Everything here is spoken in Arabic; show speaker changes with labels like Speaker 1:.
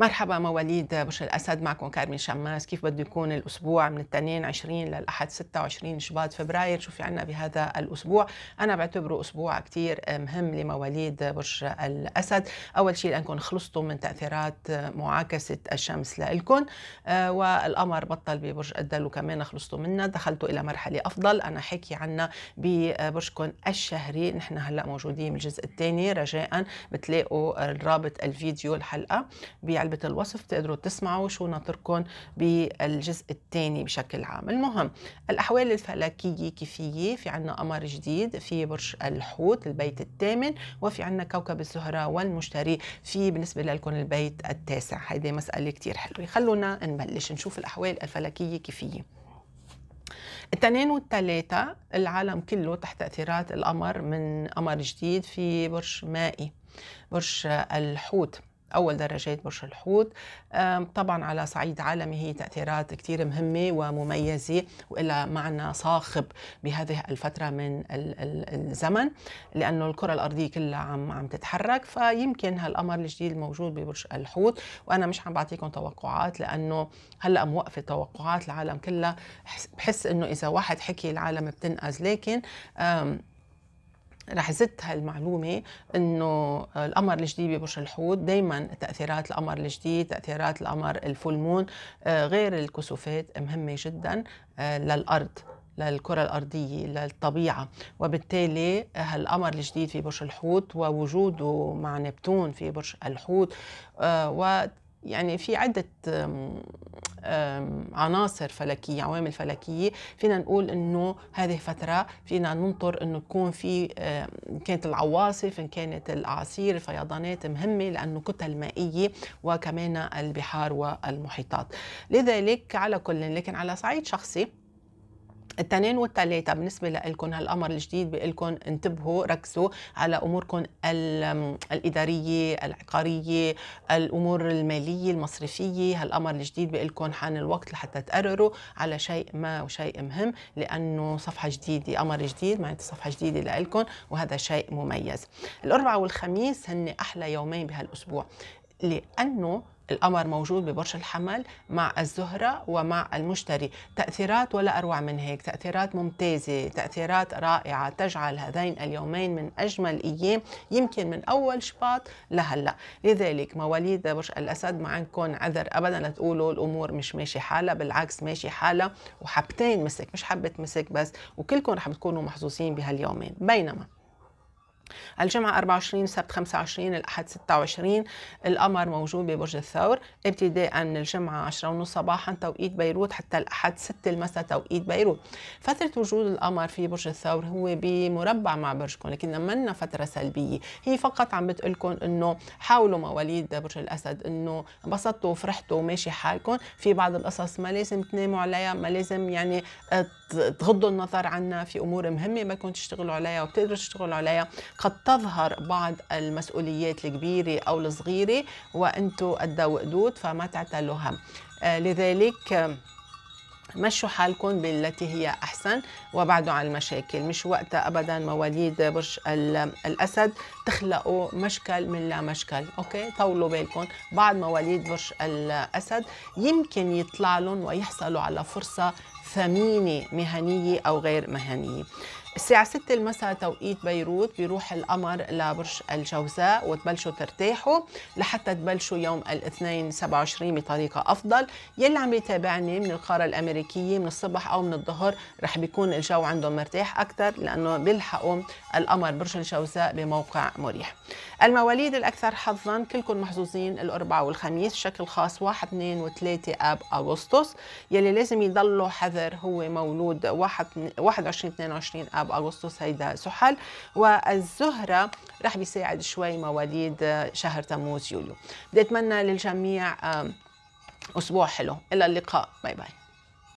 Speaker 1: مرحبا مواليد بشر الأسد معكم كارمن شماس كيف بده يكون الأسبوع من الاثنين 20 للأحد 26 شباط فبراير شو في عنا بهذا الأسبوع أنا بعتبره أسبوع كثير آه، مهم لمواليد برج الأسد أول شيء لأنكم خلصتوا من تأثيرات آه، معاكسة الشمس لإلكم آه، والقمر بطل ببرج الدلو كمان خلصتوا منها دخلتوا إلى مرحلة أفضل أنا حكي عنها ببرجكم الشهري نحن هلأ موجودين بالجزء الثاني رجاء بتلاقوا رابط الفيديو الحلقة بجانب الوصف تقدروا تسمعوا شو ناطركم بالجزء الثاني بشكل عام المهم الأحوال الفلكية كيفية في عنا قمر جديد في برج الحوت البيت الثامن وفي عنا كوكب الزهرة والمشتري في بالنسبة لكم البيت التاسع هيدي مسألة كتير حلوة خلونا نبلش نشوف الأحوال الفلكية كيفية الاثنين والثلاثة العالم كله تحت تأثيرات القمر من قمر جديد في برج مائي برج الحوت أول درجات برج الحوت طبعا على صعيد عالمي هي تأثيرات كتير مهمة ومميزة وإلها معنى صاخب بهذه الفترة من الزمن لأنه الكرة الأرضية كلها عم عم تتحرك فيمكن هالأمر الجديد الموجود ببرج الحوت وأنا مش عم بعطيكم توقعات لأنه هلأ موقفة توقعات العالم كلها بحس إنه إذا واحد حكي العالم بتنقز لكن رح زدت هالمعلومة أنه القمر الجديد ببرج الحوت دايما تأثيرات القمر الجديد تأثيرات القمر الفولمون آه، غير الكسوفات مهمة جدا آه، للأرض للكرة الأرضية للطبيعة وبالتالي هالقمر الجديد في برج الحوت ووجوده مع نبتون في برج الحوت آه، و يعني في عدة عناصر فلكيه عوامل فلكيه فينا نقول انه هذه فتره فينا ننطر انه تكون في كانت العواصف ان كانت الاعاصير الفيضانات مهمه لانه كتل مائيه وكمان البحار والمحيطات لذلك على كل لكن على صعيد شخصي التنين والتلاتة بالنسبة لكم هالأمر الجديد لكم انتبهوا ركزوا على أموركم الإدارية العقارية الأمور المالية المصرفية هالأمر الجديد لكم حان الوقت لحتى تقرروا على شيء ما وشيء مهم لأنه صفحة جديدة أمر جديد معناته صفحة جديدة لإلكم وهذا شيء مميز الأربعاء والخميس هن أحلى يومين بهالأسبوع لأنه القمر موجود ببرج الحمل مع الزهرة ومع المشتري تأثيرات ولا أروع من هيك تأثيرات ممتازة تأثيرات رائعة تجعل هذين اليومين من أجمل أيام يمكن من أول شباط لهلأ لذلك مواليد برج الأسد ما عندكم عذر أبدا لتقولوا الأمور مش ماشي حالها بالعكس ماشي حالها وحبتين مسك مش حبة مسك بس وكلكم رح بتكونوا محظوظين بهاليومين بينما الجمعة 24 السبت 25 الأحد 26 القمر موجود ببرج الثور ابتداء من الجمعة 10 ونص صباحا توقيت بيروت حتى الأحد 6 المساء توقيت بيروت فترة وجود القمر في برج الثور هو بمربع مع برجكم لكن منا فترة سلبية هي فقط عم بتقولكم إنه حاولوا مواليد برج الأسد إنه انبسطتوا وفرحتوا وماشي حالكم في بعض القصص ما لازم تناموا عليها ما لازم يعني آه، تغضوا النظر عنها في امور مهمه بدكم تشتغلوا عليها وبتقدروا تشتغلوا عليها قد تظهر بعض المسؤوليات الكبيره او الصغيره وانتم قد وقدود فما تعتلوا هم آه، لذلك مشوا حالكم بالتي هي احسن وبعدوا عن المشاكل مش وقتها ابدا مواليد برج الاسد تخلقوا مشكل من لا مشكل اوكي طولوا بالكم بعض مواليد برج الاسد يمكن يطلع لهم ويحصلوا على فرصه ثمينة مهنية أو غير مهنية الساعة 6 المساء توقيت بيروت بيروح القمر لبرج الجوزاء وتبلشوا ترتاحوا لحتى تبلشوا يوم الاثنين 27 بطريقة أفضل يلي عم يتابعني من القارة الأمريكية من الصبح أو من الظهر رح بيكون الجو عندهم مرتاح أكثر لأنه بيلحقوا القمر برج الجوزاء بموقع مريح المواليد الأكثر حظا كلكم محظوظين الأربعاء والخميس بشكل خاص 1 2 و3 آب أغسطس يلي لازم يضلوا حذر الحذر هو مولود 21 22 اب اغسطس هيدا سحل والزهره رح بيساعد شوي مواليد شهر تموز يوليو بدي اتمنى للجميع اسبوع حلو الى اللقاء باي باي